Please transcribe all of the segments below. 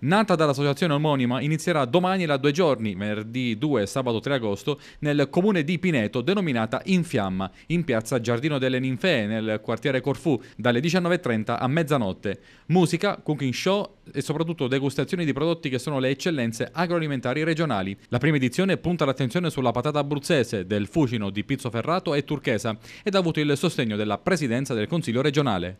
nata dall'associazione omonima, inizierà domani la due giorni, venerdì 2 e sabato 3 agosto, nel comune di Pineto, denominata In Fiamma, in piazza Giardino delle Ninfee, nel quartiere Corfù, dalle 19.30 a mezzanotte. Musica, cooking show e soprattutto degustazioni di prodotti che sono le eccellenze agroalimentari regionali. La prima edizione punta l'attenzione sulla patata abruzzese, del fucino di Pizzo Ferrato e turchesa ed ha avuto il sostegno della Presidenza del Consiglio regionale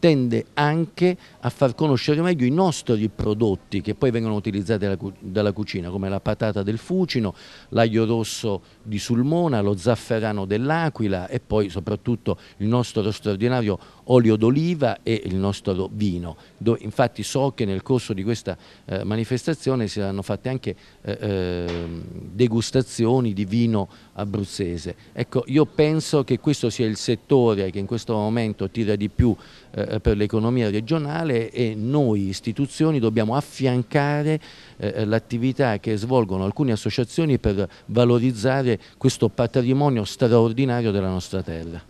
tende anche a far conoscere meglio i nostri prodotti che poi vengono utilizzati dalla, cucina, come la patata del Fucino, l'aglio rosso di Sulmona, lo zafferano dell'Aquila e poi soprattutto il nostro straordinario olio d'oliva e il nostro vino. infatti so che nel corso di questa eh, manifestazione si saranno fatte anche eh, ehm, degustazioni di vino abruzzese. Ecco, io penso che questo sia il settore che in questo momento tira di più eh, eh, per l'economia regionale e noi istituzioni dobbiamo affiancare eh, eh, l'attività che svolgono alcune associazioni per valorizzare questo patrimonio straordinario della nostra terra.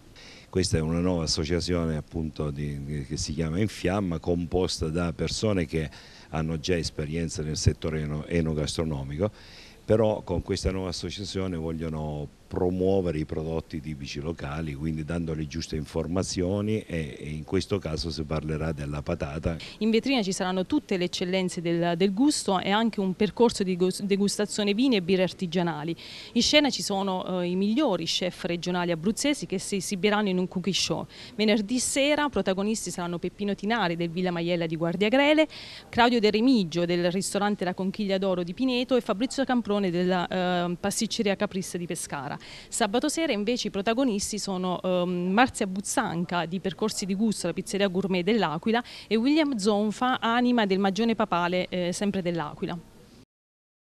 Questa è una nuova associazione appunto di, che si chiama In Fiamma, composta da persone che hanno già esperienza nel settore enogastronomico, però con questa nuova associazione vogliono promuovere i prodotti tipici locali, quindi dando le giuste informazioni e, in questo caso si parlerà della patata. In vetrina ci saranno tutte le eccellenze del, del gusto e anche un percorso di degustazione vini e birre artigianali. In scena ci sono eh, i migliori chef regionali abruzzesi che si esibiranno in un cookie show. Venerdì sera protagonisti saranno Peppino Tinari del Villa Maiella di Guardia Grele, Claudio De Remigio del ristorante La Conchiglia d'Oro di Pineto e Fabrizio Camprone della eh, pasticceria Caprissa di Pescara. Sabato sera invece i protagonisti sono um, Marzia Buzzanca di Percorsi di Gusto, la pizzeria gourmet dell'Aquila e William Zonfa, anima del Magione Papale, eh, sempre dell'Aquila.